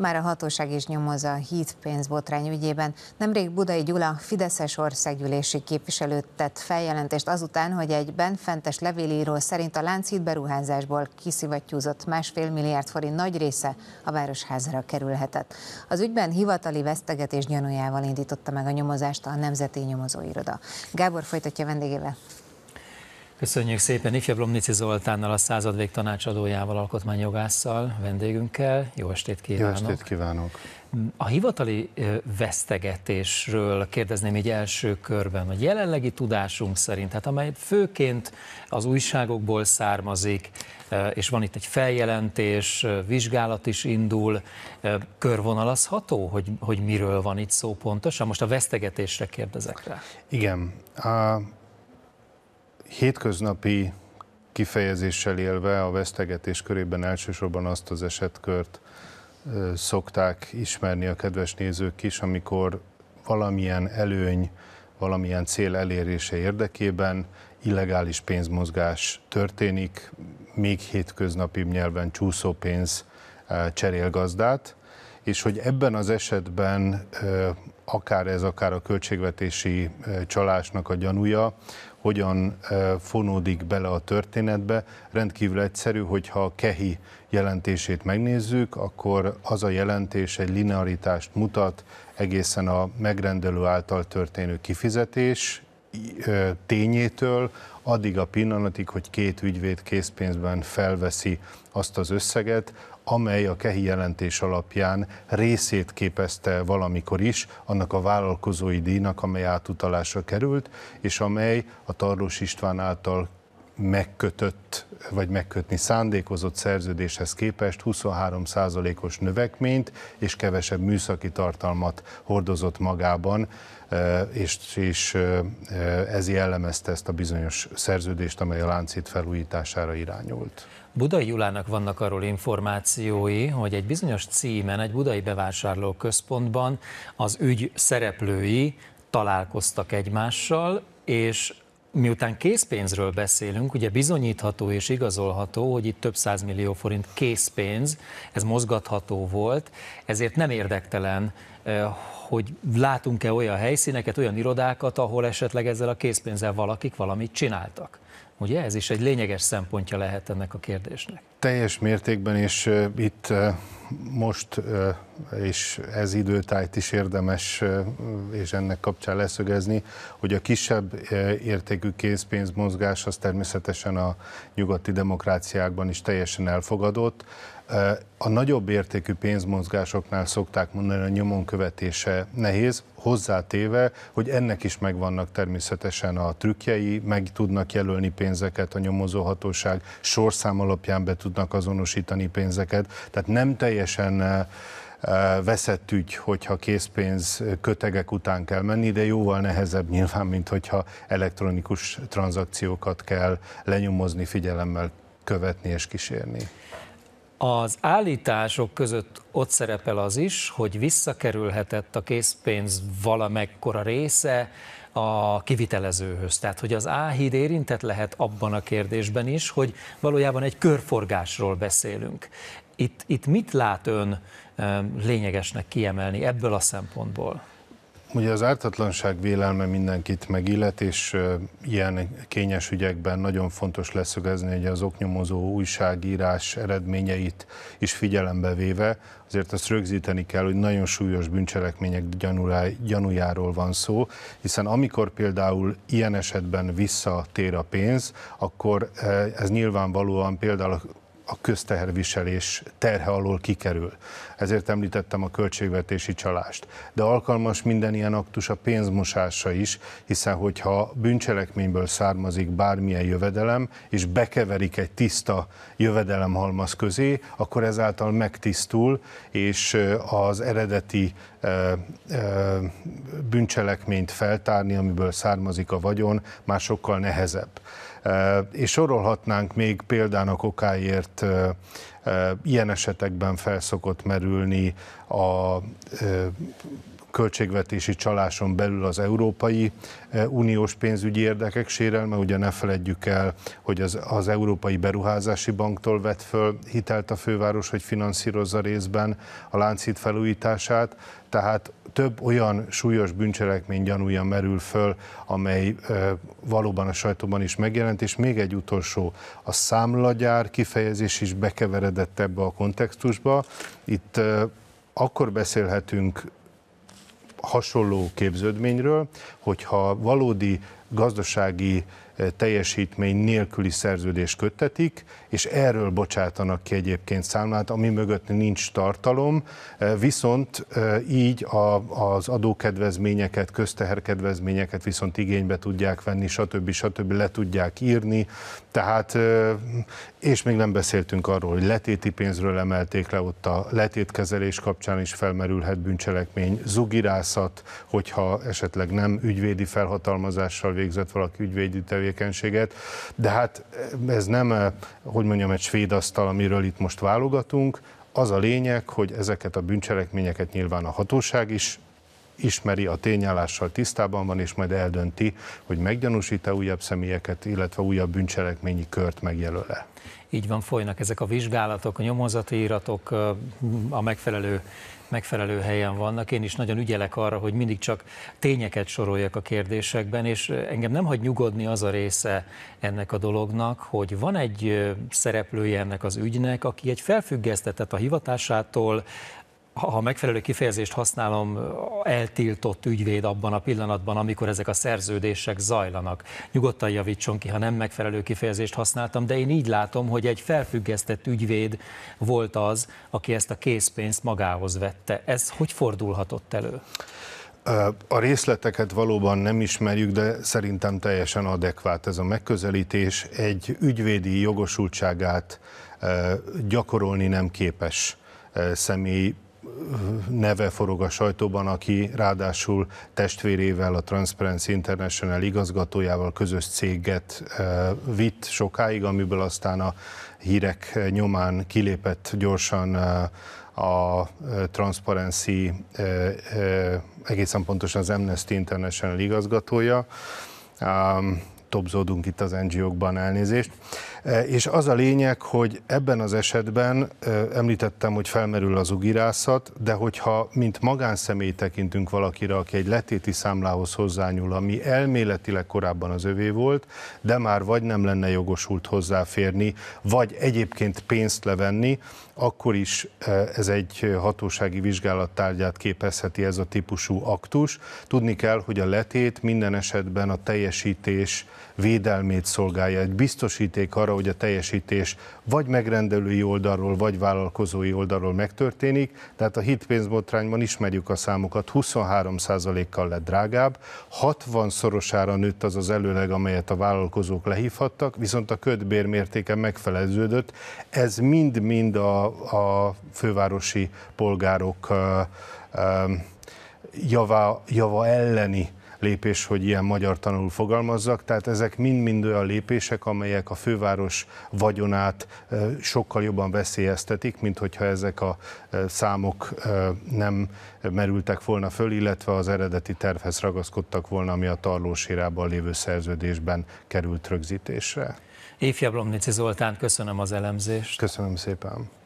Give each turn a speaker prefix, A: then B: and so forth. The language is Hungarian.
A: Már a hatóság is nyomozza a híd pénzbotrány ügyében. Nemrég Budai Gyula Fideszes országgyűlési képviselőt tett feljelentést azután, hogy egy benfentes levélíró szerint a Lánchíd beruházásból kiszivattyúzott másfél milliárd forint nagy része a Városházára kerülhetett. Az ügyben hivatali vesztegetés gyanújával indította meg a nyomozást a Nemzeti Nyomozóiroda. Gábor folytatja vendégével. Köszönjük szépen Ifjabb Lomnici Zoltánnal, a századvég tanácsadójával, alkotmányjogásszal, vendégünkkel. Jó estét kívánok! Jó estét kívánok! A hivatali vesztegetésről kérdezném így első körben, hogy jelenlegi tudásunk szerint, hát amely főként az újságokból származik, és van itt egy feljelentés, vizsgálat is indul, körvonalazható, hogy, hogy miről van itt szó pontosan? Most a vesztegetésre kérdezek rá.
B: Igen. A hétköznapi kifejezéssel élve a vesztegetés körében elsősorban azt az esetkört szokták ismerni a kedves nézők is, amikor valamilyen előny, valamilyen cél elérése érdekében illegális pénzmozgás történik, még hétköznapi nyelven csúszó pénz cserél gazdát, és hogy ebben az esetben akár ez, akár a költségvetési eh, csalásnak a gyanúja, hogyan eh, fonódik bele a történetbe. Rendkívül egyszerű, hogyha a kehi jelentését megnézzük, akkor az a jelentés egy linearitást mutat egészen a megrendelő által történő kifizetés tényétől addig a pillanatig, hogy két ügyvéd készpénzben felveszi azt az összeget, amely a kehi jelentés alapján részét képezte valamikor is annak a vállalkozói díjnak, amely átutalásra került, és amely a Tarlós István által megkötött vagy megkötni szándékozott szerződéshez képest 23%-os növekményt és kevesebb műszaki tartalmat hordozott magában, eh, és, és eh, ez jellemezte ezt a bizonyos szerződést, amely a láncít felújítására irányult.
A: Budai Julának vannak arról információi, hogy egy bizonyos címen, egy budai bevásárlóközpontban az ügy szereplői találkoztak egymással, és miután készpénzről beszélünk, ugye bizonyítható és igazolható, hogy itt több millió forint készpénz, ez mozgatható volt, ezért nem érdektelen, hogy látunk-e olyan helyszíneket, olyan irodákat, ahol esetleg ezzel a készpénzzel valakik valamit csináltak. Ugye ez is egy lényeges szempontja lehet ennek a kérdésnek.
B: Teljes mértékben, és itt most és ez időtájt is érdemes és ennek kapcsán leszögezni, hogy a kisebb értékű készpénzmozgás az természetesen a nyugati demokráciákban is teljesen elfogadott, a nagyobb értékű pénzmozgásoknál szokták mondani, a nyomon követése nehéz, hozzátéve, hogy ennek is megvannak természetesen a trükkjei, meg tudnak jelölni pénzeket a nyomozóhatóság, sorszám alapján be tudnak azonosítani pénzeket, tehát nem teljesen eh, eh, veszett ügy, hogyha készpénz kötegek után kell menni, de jóval nehezebb nyilván, mint hogyha elektronikus tranzakciókat kell lenyomozni, figyelemmel követni és kísérni.
A: Az állítások között ott szerepel az is, hogy visszakerülhetett a készpénz valamekkora része a kivitelezőhöz. Tehát, hogy az áhíd érintett lehet abban a kérdésben is, hogy valójában egy körforgásról beszélünk. Itt, itt mit lát ön lényegesnek kiemelni ebből a szempontból?
B: Ugye az ártatlanság vélelme mindenkit megillet, és ilyen kényes ügyekben nagyon fontos leszögezni, hogy az oknyomozó újságírás eredményeit is figyelembe véve, azért azt rögzíteni kell, hogy nagyon súlyos bűncselekmények gyanújáról van szó, hiszen amikor például ilyen esetben visszatér a pénz, akkor ez nyilvánvalóan például a közteherviselés terhe alól kikerül. Ezért említettem a költségvetési csalást. De alkalmas minden ilyen aktus a pénzmosásra is, hiszen hogyha bűncselekményből származik bármilyen jövedelem, és bekeverik egy tiszta jövedelemhalmaz közé, akkor ezáltal megtisztul, és az eredeti bűncselekményt feltárni, amiből származik a vagyon, már sokkal nehezebb. És sorolhatnánk még példának okáért ilyen esetekben felszokott merülni a költségvetési csaláson belül az Európai eh, Uniós pénzügyi érdekek sérelme, ugye ne feledjük el, hogy az, az Európai Beruházási Banktól vett föl hitelt a főváros, hogy finanszírozza részben a láncít felújítását, tehát több olyan súlyos bűncselekmény gyanúja merül föl, amely e, valóban a sajtóban is megjelent, és még egy utolsó, a számlagyár kifejezés is bekeveredett ebbe a kontextusba. Itt e, akkor beszélhetünk hasonló képződményről, hogyha valódi gazdasági eh, teljesítmény nélküli szerződést köttetik, és erről bocsátanak ki egyébként számlát, ami mögött nincs tartalom, eh, viszont eh, így az adókedvezményeket, közteherkedvezményeket viszont igénybe tudják venni, stb. stb. le tudják írni, tehát, és még nem beszéltünk arról, hogy letéti pénzről emelték le, ott a letétkezelés kapcsán is felmerülhet bűncselekmény, zugirászat, hogyha esetleg nem ügyvédi felhatalmazással végzett valaki ügyvédi tevékenységet, de hát ez nem, eh, hogy mondjam, egy svéd asztal, amiről itt most válogatunk, az a lényeg, hogy ezeket a bűncselekményeket nyilván a hatóság is ismeri, a tényállással tisztában van, és majd eldönti, hogy meggyanúsít-e újabb személyeket, illetve újabb bűncselekményi kört megjelöl-e.
A: Így van, folynak ezek a vizsgálatok, a nyomozati íratok a megfelelő megfelelő helyen vannak. Én is nagyon ügyelek arra, hogy mindig csak tényeket soroljak a kérdésekben, és engem nem hagy nyugodni az a része ennek a dolognak, hogy van egy szereplője ennek az ügynek, aki egy felfüggesztetett a hivatásától, ha megfelelő kifejezést használom, eltiltott ügyvéd abban a pillanatban, amikor ezek a szerződések zajlanak. Nyugodtan javítson ki, ha nem megfelelő kifejezést használtam, de én így látom, hogy egy felfüggesztett ügyvéd volt az, aki ezt a készpénzt magához vette. Ez hogy fordulhatott elő?
B: A részleteket valóban nem ismerjük, de szerintem teljesen adekvát ez a megközelítés. Egy ügyvédi jogosultságát gyakorolni nem képes személy neve forog a sajtóban, aki ráadásul testvérével, a Transparency International igazgatójával közös céget eh, vitt sokáig, amiből aztán a hírek nyomán kilépett gyorsan eh, a eh, Transparency, egészen pontosan az Amnesty International igazgatója topzódunk itt az NGO-kban, elnézést. E, és az a lényeg, hogy ebben az esetben e, említettem, hogy felmerül az ugirászat, de hogyha mint magánszemély tekintünk valakire, aki egy letéti számlához hozzányúl, ami elméletileg korábban az övé volt, de már vagy nem lenne jogosult hozzáférni, vagy egyébként pénzt levenni, akkor is e, ez egy hatósági vizsgálattárgyát képezheti ez a típusú aktus. Tudni kell, hogy a letét minden esetben a teljesítés védelmét szolgálja, egy biztosíték arra, hogy a teljesítés vagy megrendelői oldalról, vagy vállalkozói oldalról megtörténik. Tehát a hitpénzbotrányban ismerjük a számokat, 23%-kal lett drágább, 60 szorosára nőtt az az előleg, amelyet a vállalkozók lehívhattak, viszont a ködbér mértéke megfeleződött. Ez mind-mind a, a fővárosi polgárok java, java elleni lépés, hogy ilyen magyar tanul fogalmazzak, tehát ezek mind-mind olyan lépések, amelyek a főváros vagyonát sokkal jobban veszélyeztetik, mint hogyha ezek a számok nem merültek volna föl, illetve az eredeti tervhez ragaszkodtak volna, ami a tarlósírában lévő szerződésben került rögzítésre.
A: Évjabb Lomnici Zoltán, köszönöm az elemzést. Köszönöm
B: szépen.